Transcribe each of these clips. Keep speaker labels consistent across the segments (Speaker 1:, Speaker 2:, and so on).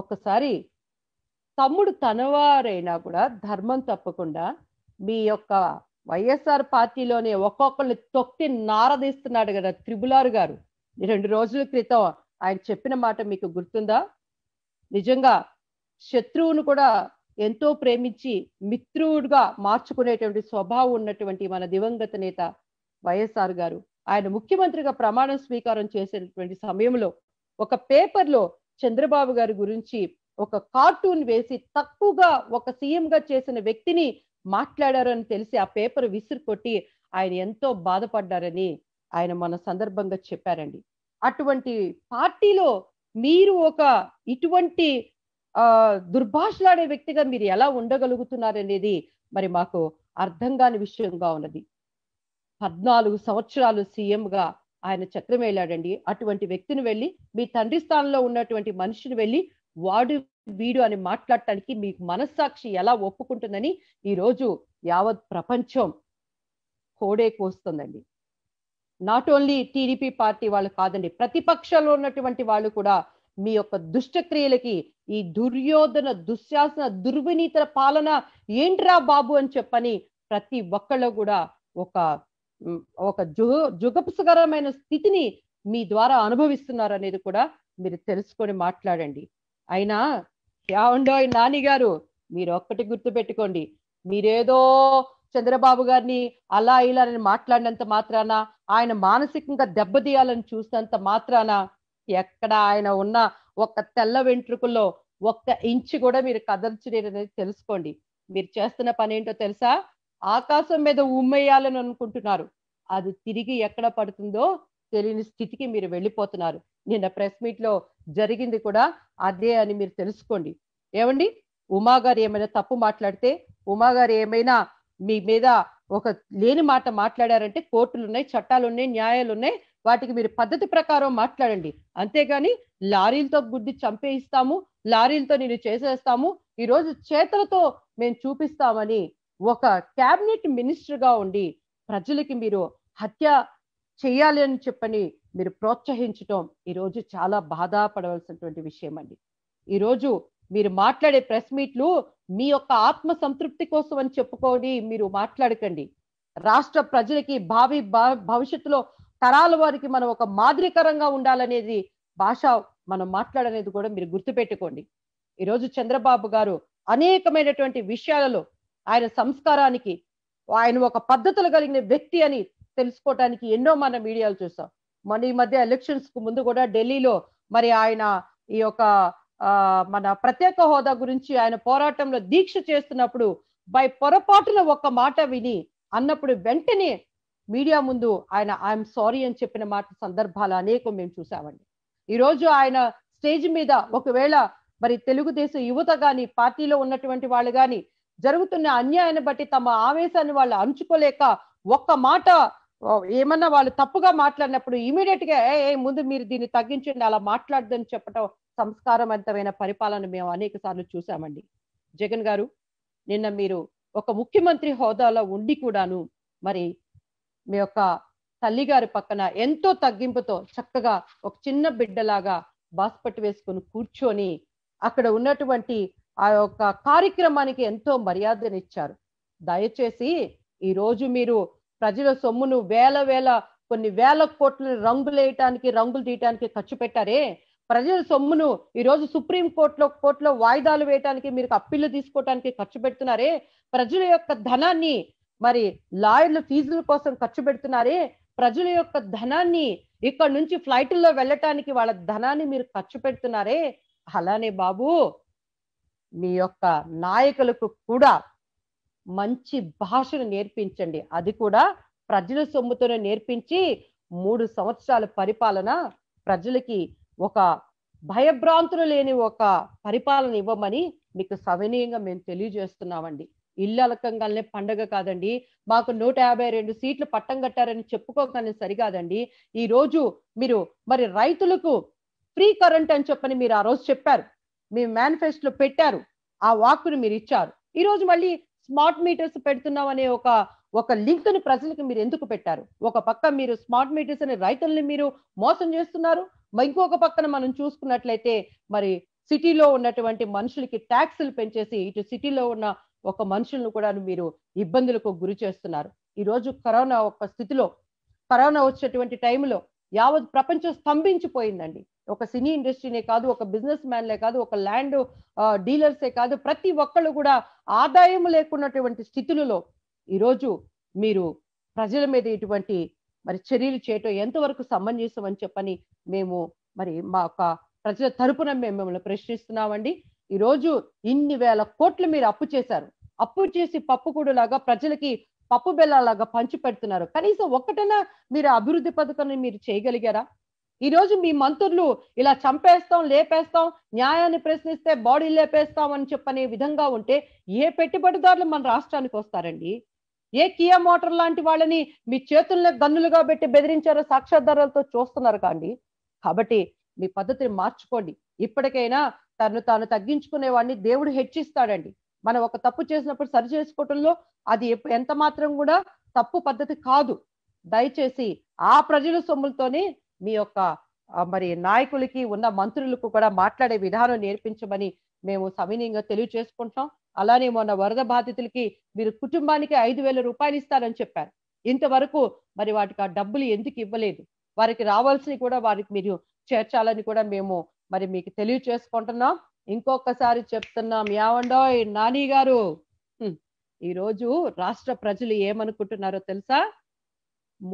Speaker 1: ఒక్కసారి తమ్ముడు తనవారైనా కూడా ధర్మం తప్పకుండా మీ యొక్క వైఎస్ఆర్ పార్టీలోనే ఒక్కొక్కరిని తొక్కి నారదీస్తున్నాడు కదా త్రిబులారు గారు రెండు రోజుల క్రితం ఆయన చెప్పిన మాట మీకు గుర్తుందా నిజంగా శత్రువును కూడా ఎంతో ప్రేమించి మిత్రుడుగా మార్చుకునేటువంటి స్వభావం ఉన్నటువంటి మన దివంగత నేత వైఎస్ఆర్ గారు ఆయన ముఖ్యమంత్రిగా ప్రమాణ స్వీకారం చేసేటటువంటి సమయంలో ఒక పేపర్లో చంద్రబాబు గారి గురించి ఒక కార్టూన్ వేసి తక్కువగా ఒక గా చేసిన వ్యక్తిని మాట్లాడారని తెలిసి ఆ పేపర్ విసిరికొట్టి ఆయన ఎంతో బాధపడ్డారని ఆయన మన సందర్భంగా చెప్పారండి అటువంటి పార్టీలో మీరు ఒక ఇటువంటి ఆ దుర్భాషలాడే వ్యక్తిగా మీరు ఎలా ఉండగలుగుతున్నారనేది మరి మాకు అర్థం కాని విషయంగా ఉన్నది పద్నాలుగు సంవత్సరాలు సీఎంగా ఆయన చక్రం అటువంటి వ్యక్తిని వెళ్ళి మీ తండ్రి స్థానంలో ఉన్నటువంటి మనిషిని వెళ్ళి వాడు వీడు అని మాట్లాడటానికి మీ మనస్సాక్షి ఎలా ఒప్పుకుంటుందని ఈరోజు యావత్ ప్రపంచం కోడే కోస్తుందండి నాట్ ఓన్లీ టీడీపీ పార్టీ వాళ్ళు కాదండి ప్రతిపక్షంలో ఉన్నటువంటి వాళ్ళు కూడా మీ యొక్క దుష్టక్రియలకి ఈ దుర్యోధన దుశ్శాసన దుర్వినీత పాలన ఏంట్రా బాబు అని చెప్పని ప్రతి ఒక్కళ్ళు కూడా ఒక ఒక జుగ జుగపుసకరమైన స్థితిని మీ ద్వారా అనుభవిస్తున్నారు అనేది కూడా మీరు తెలుసుకొని మాట్లాడండి అయినా ఏమండో నాని గారు మీరు ఒక్కటి గుర్తు పెట్టుకోండి మీరేదో చంద్రబాబు గారిని అలా ఇలా అని మాట్లాడినంత మాత్రాన ఆయన మానసికంగా దెబ్బతీయాలని చూసినంత మాత్రాన ఎక్కడ ఆయన ఉన్న ఒక్క తెల్ల వెంట్రుకల్లో ఒక్క ఇంచు కూడా మీరు కదర్చలేరు అనేది తెలుసుకోండి మీరు చేస్తున్న పని ఏంటో తెలుసా ఆకాశం మీద ఉమ్మేయాలని అనుకుంటున్నారు అది తిరిగి ఎక్కడ పడుతుందో తెలియని స్థితికి మీరు వెళ్ళిపోతున్నారు నిన్న ప్రెస్ మీట్లో జరిగింది కూడా అదే అని మీరు తెలుసుకోండి ఏమండి ఉమా గారు ఏమైనా తప్పు మాట్లాడితే ఉమా గారు ఏమైనా మీ మీద ఒక లేని మాట మాట్లాడారంటే కోర్టులు ఉన్నాయి చట్టాలు ఉన్నాయి న్యాయాలు ఉన్నాయి వాటికి మీరు పద్ధతి ప్రకారం మాట్లాడండి అంతేగాని లారీలతో గుడ్డి చంపేయిస్తాము లారీలతో నేను చేసేస్తాము ఈరోజు చేతులతో మేము చూపిస్తామని ఒక క్యాబినెట్ మినిస్టర్గా ఉండి ప్రజలకి మీరు హత్య చేయాలి అని చెప్పని మీరు ప్రోత్సహించటం ఈరోజు చాలా బాధపడవలసినటువంటి విషయం అండి ఈరోజు మీరు మాట్లాడే ప్రెస్ మీట్లు మీ యొక్క ఆత్మ సంతృప్తి కోసం అని చెప్పుకొని మీరు మాట్లాడకండి రాష్ట్ర ప్రజలకి భావి భవిష్యత్తులో తరాల వారికి మనం ఒక మాదిరికరంగా ఉండాలనేది భాష మనం మాట్లాడనేది కూడా మీరు గుర్తుపెట్టుకోండి ఈరోజు చంద్రబాబు గారు అనేకమైనటువంటి విషయాలలో ఆయన సంస్కారానికి ఆయన ఒక పద్ధతులు కలిగిన వ్యక్తి అని తెలుసుకోవటానికి ఎన్నో మన మీడియాలు చూసాం మన ఈ మధ్య ఎలక్షన్స్ కు ముందు కూడా ఢిల్లీలో మరి ఆయన ఈ యొక్క మన ప్రత్యేక హోదా గురించి ఆయన పోరాటంలో దీక్ష చేస్తున్నప్పుడు బై పొరపాటున ఒక మాట విని అన్నప్పుడు వెంటనే మీడియా ముందు ఆయన ఐఎమ్ సారీ అని చెప్పిన మాట సందర్భాలు అనేకం మేము చూసామండి ఈరోజు ఆయన స్టేజ్ మీద ఒకవేళ మరి తెలుగుదేశం యువత కానీ పార్టీలో ఉన్నటువంటి వాళ్ళు కానీ జరుగుతున్న అన్యాయాన్ని బట్టి తమ ఆవేశాన్ని వాళ్ళు అంచుకోలేక ఒక్క మాట ఏమన్నా వాళ్ళు తప్పుగా మాట్లాడినప్పుడు ఇమీడియట్ గా ఏ ముందు మీరు దీన్ని తగ్గించండి అలా మాట్లాడదని చెప్పడం సంస్కారవంతమైన పరిపాలన మేము అనేక సార్లు చూసామండి జగన్ గారు నిన్న మీరు ఒక ముఖ్యమంత్రి హోదాలో ఉండి కూడాను మరి మీ యొక్క తల్లిగారి పక్కన ఎంతో తగ్గింపుతో చక్కగా ఒక చిన్న బిడ్డలాగా బాస్పట్టు వేసుకొని కూర్చొని అక్కడ ఉన్నటువంటి ఆ యొక్క కార్యక్రమానికి ఎంతో మర్యాదనిచ్చారు దయచేసి ఈరోజు మీరు ప్రజల సొమ్మును వేల వేల కొన్ని వేల కోట్లు రంగులు వేయటానికి రంగులు తీయటానికి ఖర్చు పెట్టారే ప్రజల సొమ్మును ఈరోజు సుప్రీం కోర్టులో కోర్టులో వాయిదాలు వేయటానికి మీరు అప్పీళ్లు తీసుకోవటానికి ఖర్చు పెడుతున్నారే ప్రజల యొక్క ధనాన్ని మరి లాయర్ల ఫీజుల కోసం ఖర్చు పెడుతున్నారే ప్రజల యొక్క ధనాన్ని ఇక్కడ నుంచి ఫ్లైట్లో వెళ్ళటానికి వాళ్ళ ధనాన్ని మీరు ఖర్చు పెడుతున్నారే అలానే బాబు మీ యొక్క నాయకులకు కూడా మంచి భాషను నేర్పించండి అది కూడా ప్రజల సొమ్ముతోనే నేర్పించి మూడు సంవత్సరాల పరిపాలన ప్రజలకి ఒక భయభ్రాంతులు లేని ఒక పరిపాలన ఇవ్వమని మీకు సవినీయంగా మేము తెలియజేస్తున్నామండి ఇల్లు అలకంగానే పండగ కాదండి మాకు నూట యాభై రెండు సీట్లు పట్టం కట్టారని చెప్పుకోగానే సరికాదండి ఈ రోజు మీరు మరి రైతులకు ఫ్రీ కరెంట్ అని చెప్పని మీరు ఆ రోజు చెప్పారు మీ మేనిఫెస్టోలో పెట్టారు ఆ వాక్కును మీరు ఇచ్చారు ఈరోజు మళ్ళీ స్మార్ట్ మీటర్స్ పెడుతున్నాం అనే ఒక ఒక లింక్ను ప్రజలకు మీరు ఎందుకు పెట్టారు ఒక పక్క మీరు స్మార్ట్ మీటర్స్ అనే రైతుల్ని మీరు మోసం చేస్తున్నారు ఇంకొక పక్కన మనం చూసుకున్నట్లయితే మరి సిటీలో ఉన్నటువంటి మనుషులకి ట్యాక్సులు పెంచేసి ఇటు సిటీలో ఉన్న ఒక మనుషులను కూడా మీరు ఇబ్బందులకు గురి చేస్తున్నారు ఈరోజు కరోనా ఒక స్థితిలో కరోనా వచ్చేటువంటి టైంలో యావత్ ప్రపంచం స్తంభించిపోయిందండి ఒక సినీ ఇండస్ట్రీనే కాదు ఒక బిజినెస్ మ్యాన్లే కాదు ఒక ల్యాండ్ డీలర్సే కాదు ప్రతి ఒక్కళ్ళు కూడా ఆదాయం లేకున్నటువంటి స్థితులలో ఈరోజు మీరు ప్రజల మీద ఇటువంటి మరి చర్యలు చేయటం ఎంతవరకు సమంజసం అని చెప్పని మేము మరి మా యొక్క ప్రజల తరపున మేము మిమ్మల్ని ప్రశ్నిస్తున్నామండి ఈరోజు ఇన్ని వేల కోట్లు మీరు అప్పు చేశారు అప్పు చేసి పప్పుకూడులాగా ప్రజలకి పప్పు బెల్లలాగా పంచి పెడుతున్నారు కనీసం ఒక్కటైనా మీరు అభివృద్ధి పథకాన్ని మీరు చేయగలిగారా ఈ రోజు మీ మంత్రులు ఇలా చంపేస్తాం లేపేస్తాం న్యాయాన్ని ప్రశ్నిస్తే బాడీ లేపేస్తాం అని చెప్పనే విధంగా ఉంటే ఏ పెట్టుబడిదారులు మన రాష్ట్రానికి వస్తారండి ఏ కియా మోటార్ లాంటి వాళ్ళని మీ చేతుల్ని గన్నులుగా పెట్టి బెదిరించారో సాక్ష్యాధారాలతో చూస్తున్నారు కాండి కాబట్టి మీ పద్ధతిని మార్చుకోండి ఇప్పటికైనా తను తాను తగ్గించుకునేవాడిని దేవుడు హెచ్చిస్తాడండి మనం ఒక తప్పు చేసినప్పుడు సరి చేసుకోవటంలో అది ఎంత మాత్రం కూడా తప్పు పద్ధతి కాదు దయచేసి ఆ ప్రజల సొమ్ములతోనే మీ యొక్క మరి నాయకులకి ఉన్న మంత్రులకు కూడా మాట్లాడే విధానం నేర్పించమని మేము సవినీయంగా తెలియజేసుకుంటాం అలానే మొన్న వరద బాధితులకి మీరు కుటుంబానికి ఐదు వేల రూపాయలు ఇస్తారని చెప్పారు ఇంతవరకు మరి వాటికి ఆ డబ్బులు ఎందుకు ఇవ్వలేదు వారికి రావాల్సినవి కూడా వారికి మీరు చేర్చాలని కూడా మేము మరి మీకు తెలియచేసుకుంటున్నాం ఇంకొకసారి చెప్తున్నాం యావండో నాని గారు ఈరోజు రాష్ట్ర ప్రజలు ఏమనుకుంటున్నారో తెలుసా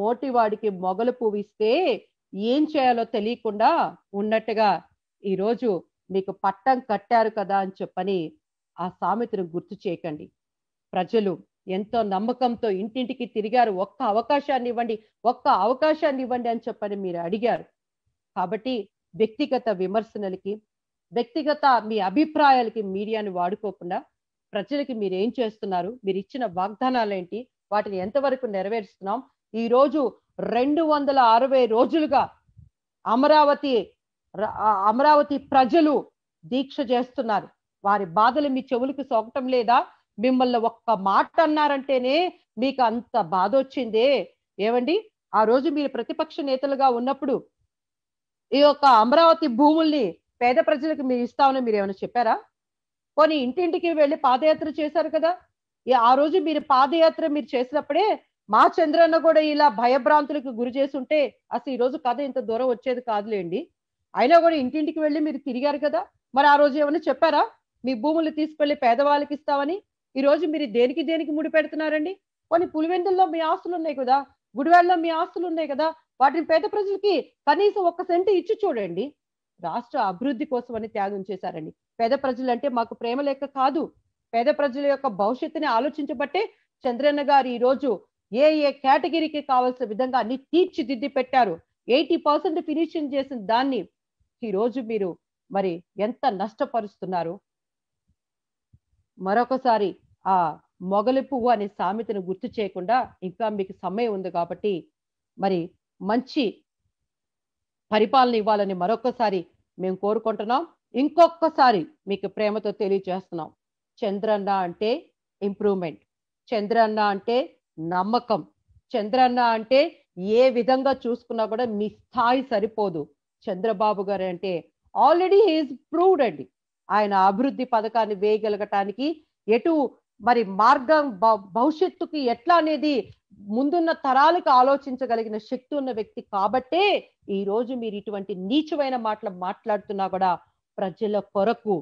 Speaker 1: మోటివాడికి మొగలు పువ్విస్తే ఏం చేయాలో తెలియకుండా ఉన్నట్టుగా ఈరోజు మీకు పట్టం కట్టారు కదా అని చెప్పని ఆ సామెతను గుర్తు చేయకండి ప్రజలు ఎంతో నమ్మకంతో ఇంటింటికి తిరిగారు ఒక్క అవకాశాన్ని ఇవ్వండి ఒక్క అవకాశాన్ని ఇవ్వండి అని చెప్పని మీరు అడిగారు కాబట్టి వ్యక్తిగత విమర్శనలకి వ్యక్తిగత మీ అభిప్రాయాలకి మీడియాని వాడుకోకుండా ప్రజలకి మీరు ఏం చేస్తున్నారు మీరు ఇచ్చిన వాగ్దానాలు ఏంటి వాటిని ఎంతవరకు నెరవేరుస్తున్నాం ఈరోజు రెండు వందల అరవై రోజులుగా అమరావతి అమరావతి ప్రజలు దీక్ష చేస్తున్నారు వారి బాధలు మీ చెవులకు సోకటం లేదా మిమ్మల్ని ఒక్క మాట అన్నారంటేనే మీకు అంత బాధ వచ్చిందే ఏమండి ఆ రోజు మీరు ప్రతిపక్ష నేతలుగా ఉన్నప్పుడు ఈ యొక్క అమరావతి భూముల్ని పేద ప్రజలకు మీరు ఇస్తామని మీరు ఏమైనా చెప్పారా పోనీ ఇంటింటికి వెళ్ళి పాదయాత్ర చేశారు కదా ఆ రోజు మీరు పాదయాత్ర మీరు చేసినప్పుడే మా చంద్రన్న కూడా ఇలా భయభ్రాంతులకు గురి ఉంటే అసలు ఈ రోజు కథ ఇంత దూరం వచ్చేది కాదులేండి అయినా కూడా ఇంటింటికి వెళ్ళి మీరు తిరిగారు కదా మరి ఆ రోజు ఏమైనా చెప్పారా మీ భూములు తీసుకెళ్లి పేదవాళ్ళకి ఇస్తామని ఈ రోజు మీరు దేనికి దేనికి ముడి పెడుతున్నారండి కొన్ని పులివెందుల్లో మీ ఆస్తులు ఉన్నాయి కదా గుడివాడలో మీ ఆస్తులు ఉన్నాయి కదా వాటిని పేద ప్రజలకి కనీసం ఒక్క సెంటు ఇచ్చి చూడండి రాష్ట్ర అభివృద్ధి కోసం అని త్యాగం చేశారండి పేద ప్రజలు అంటే మాకు ప్రేమ లేక కాదు పేద ప్రజల యొక్క భవిష్యత్తుని ఆలోచించబట్టే చంద్రన్న గారు ఈ రోజు ఏ ఏ కేటగిరీకి కావాల్సిన విధంగా అన్ని తీర్చిదిద్ది పెట్టారు ఎయిటీ పర్సెంట్ ఫినిషింగ్ చేసిన దాన్ని ఈరోజు మీరు మరి ఎంత నష్టపరుస్తున్నారు మరొకసారి ఆ మొగలి పువ్వు అనే సామెతను గుర్తు చేయకుండా ఇంకా మీకు సమయం ఉంది కాబట్టి మరి మంచి పరిపాలన ఇవ్వాలని మరొకసారి మేము కోరుకుంటున్నాం ఇంకొకసారి మీకు ప్రేమతో తెలియజేస్తున్నాం చంద్రన్న అంటే ఇంప్రూవ్మెంట్ చంద్రన్న అంటే నమ్మకం చంద్రన్న అంటే ఏ విధంగా చూసుకున్నా కూడా మీ స్థాయి సరిపోదు చంద్రబాబు గారు అంటే ఆల్రెడీ హీఈస్ ప్రూవ్డ్ అండి ఆయన అభివృద్ధి పథకాన్ని వేయగలగటానికి ఎటు మరి మార్గం భవిష్యత్తుకి ఎట్లా అనేది ముందున్న తరాలకు ఆలోచించగలిగిన శక్తి ఉన్న వ్యక్తి కాబట్టే ఈ రోజు మీరు ఇటువంటి నీచమైన మాటలు మాట్లాడుతున్నా కూడా ప్రజల కొరకు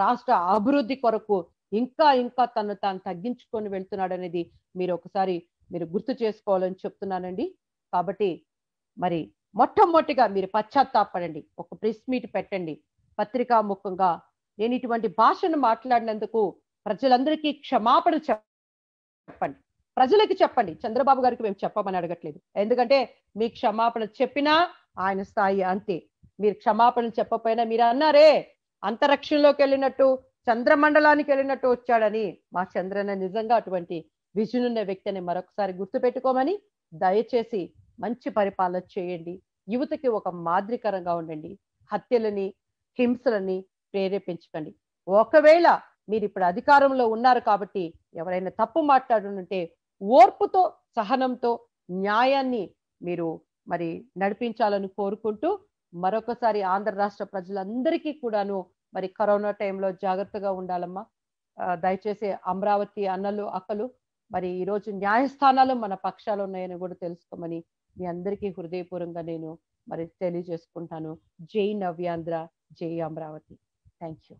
Speaker 1: రాష్ట్ర అభివృద్ధి కొరకు ఇంకా ఇంకా తను తాను తగ్గించుకొని వెళ్తున్నాడు అనేది మీరు ఒకసారి మీరు గుర్తు చేసుకోవాలని చెప్తున్నానండి కాబట్టి మరి మొట్టమొదటిగా మీరు పశ్చాత్తాపడండి ఒక ప్రెస్ మీట్ పెట్టండి పత్రికా ముఖంగా నేను ఇటువంటి భాషను మాట్లాడినందుకు ప్రజలందరికీ క్షమాపణ చెప్పండి ప్రజలకి చెప్పండి చంద్రబాబు గారికి మేము చెప్పమని అడగట్లేదు ఎందుకంటే మీ క్షమాపణ చెప్పినా ఆయన స్థాయి అంతే మీరు క్షమాపణలు చెప్పపోయినా మీరు అన్నారే అంతరిక్షంలోకి వెళ్ళినట్టు చంద్రమండలానికి వెళ్ళినట్టు వచ్చాడని మా చంద్రన్న నిజంగా అటువంటి విజునున్న వ్యక్తి అని మరొకసారి గుర్తుపెట్టుకోమని దయచేసి మంచి పరిపాలన చేయండి యువతకి ఒక మాదిరికరంగా ఉండండి హత్యలని హింసలని ప్రేరేపించకండి ఒకవేళ మీరు ఇప్పుడు అధికారంలో ఉన్నారు కాబట్టి ఎవరైనా తప్పు మాట్లాడుంటే ఓర్పుతో సహనంతో న్యాయాన్ని మీరు మరి నడిపించాలని కోరుకుంటూ మరొకసారి ఆంధ్ర రాష్ట్ర ప్రజలందరికీ కూడాను మరి కరోనా టైంలో జాగ్రత్తగా ఉండాలమ్మా దయచేసి అమరావతి అన్నలు అక్కలు మరి ఈరోజు న్యాయస్థానాలు మన పక్షాలు ఉన్నాయని కూడా తెలుసుకోమని మీ అందరికీ హృదయపూర్వకంగా నేను మరి తెలియజేసుకుంటాను జై నవ్యాంధ్ర జై అమరావతి థ్యాంక్ యూ